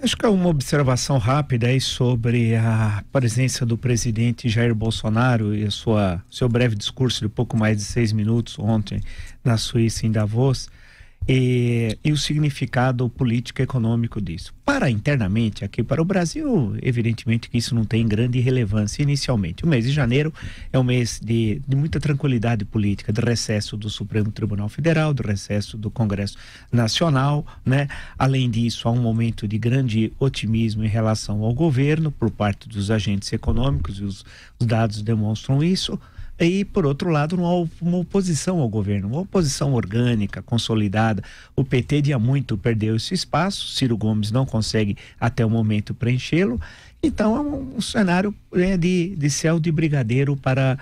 Acho que é uma observação rápida aí sobre a presença do presidente Jair Bolsonaro e a sua seu breve discurso de pouco mais de seis minutos ontem na Suíça em Davos e, e o significado político e econômico disso. Para internamente aqui para o Brasil, evidentemente que isso não tem grande relevância inicialmente. O mês de janeiro é um mês de, de muita tranquilidade política, de recesso do Supremo Tribunal Federal, do recesso do Congresso Nacional, né? Além disso, há um momento de grande otimismo em relação ao governo por parte dos agentes econômicos e os, os dados demonstram isso e, por outro lado, uma oposição ao governo, uma oposição orgânica, consolidada. O PT, dia muito, perdeu esse espaço, Ciro Gomes não consegue, até o momento, preenchê-lo. Então, é um, um cenário né, de, de céu de brigadeiro para,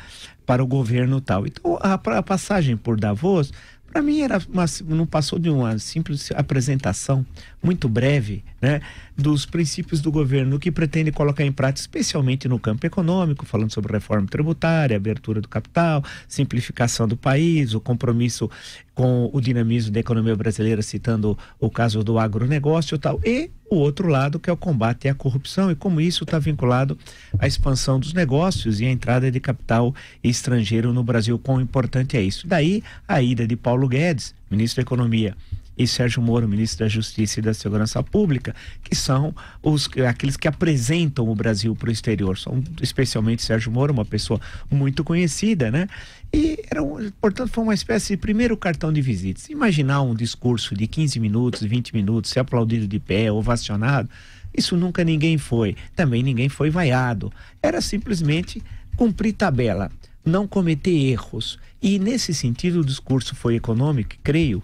para o governo tal. Então, a, a passagem por Davos para mim era uma, não passou de uma simples apresentação muito breve, né, dos princípios do governo que pretende colocar em prática, especialmente no campo econômico, falando sobre reforma tributária, abertura do capital, simplificação do país, o compromisso com o dinamismo da economia brasileira, citando o caso do agronegócio e tal. E o outro lado, que é o combate à corrupção, e como isso está vinculado à expansão dos negócios e à entrada de capital estrangeiro no Brasil. Quão importante é isso? Daí a ida de Paulo Guedes, ministro da Economia, e Sérgio Moro, ministro da Justiça e da Segurança Pública, que são os, aqueles que apresentam o Brasil para o exterior. São, especialmente Sérgio Moro, uma pessoa muito conhecida, né? E, era portanto, foi uma espécie de primeiro cartão de visitas. Imaginar um discurso de 15 minutos, 20 minutos, ser aplaudido de pé, ovacionado, isso nunca ninguém foi. Também ninguém foi vaiado. Era simplesmente cumprir tabela, não cometer erros. E, nesse sentido, o discurso foi econômico, creio,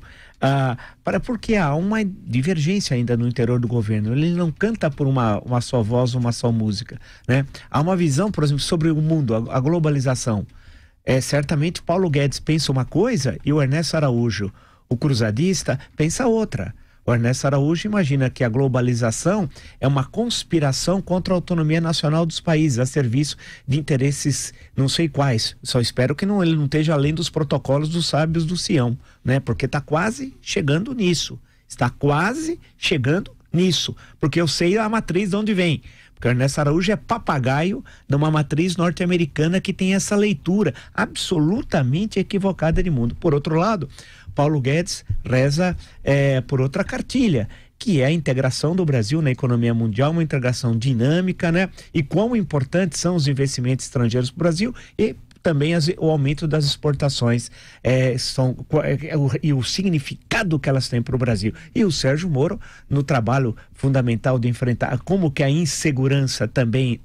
ah, para porque há uma divergência ainda no interior do governo. Ele não canta por uma, uma só voz, uma só música, né? Há uma visão, por exemplo, sobre o mundo, a, a globalização. É, certamente Paulo Guedes pensa uma coisa e o Ernesto Araújo, o cruzadista, pensa outra. O Ernesto Araújo imagina que a globalização é uma conspiração contra a autonomia nacional dos países, a serviço de interesses não sei quais. Só espero que não, ele não esteja além dos protocolos dos sábios do Sião, né? Porque está quase chegando nisso. Está quase chegando nisso. Porque eu sei a matriz de onde vem. Porque Ernesto Araújo é papagaio de uma matriz norte-americana que tem essa leitura absolutamente equivocada de mundo. Por outro lado, Paulo Guedes reza é, por outra cartilha, que é a integração do Brasil na economia mundial, uma integração dinâmica, né? E quão importantes são os investimentos estrangeiros para o Brasil e também as, o aumento das exportações é, são, é, é, o, e o significado recado que elas têm para o Brasil. E o Sérgio Moro, no trabalho fundamental de enfrentar como que a insegurança também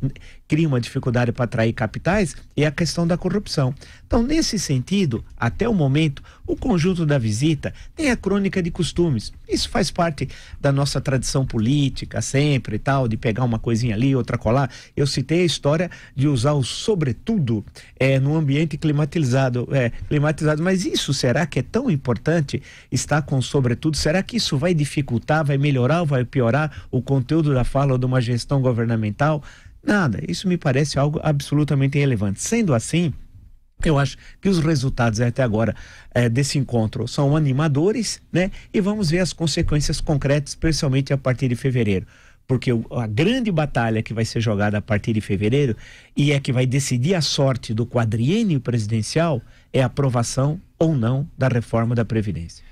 cria uma dificuldade para atrair capitais, e é a questão da corrupção. Então, nesse sentido, até o momento, o conjunto da visita tem a crônica de costumes. Isso faz parte da nossa tradição política, sempre e tal, de pegar uma coisinha ali, outra colar. Eu citei a história de usar o sobretudo é, no ambiente climatizado, é, climatizado. Mas isso será que é tão importante? estar com sobretudo, será que isso vai dificultar, vai melhorar ou vai piorar o conteúdo da fala de uma gestão governamental? Nada. Isso me parece algo absolutamente irrelevante. Sendo assim, eu acho que os resultados até agora é, desse encontro são animadores, né? E vamos ver as consequências concretas, especialmente a partir de fevereiro. Porque a grande batalha que vai ser jogada a partir de fevereiro e é que vai decidir a sorte do quadriênio presidencial é a aprovação ou não da reforma da Previdência.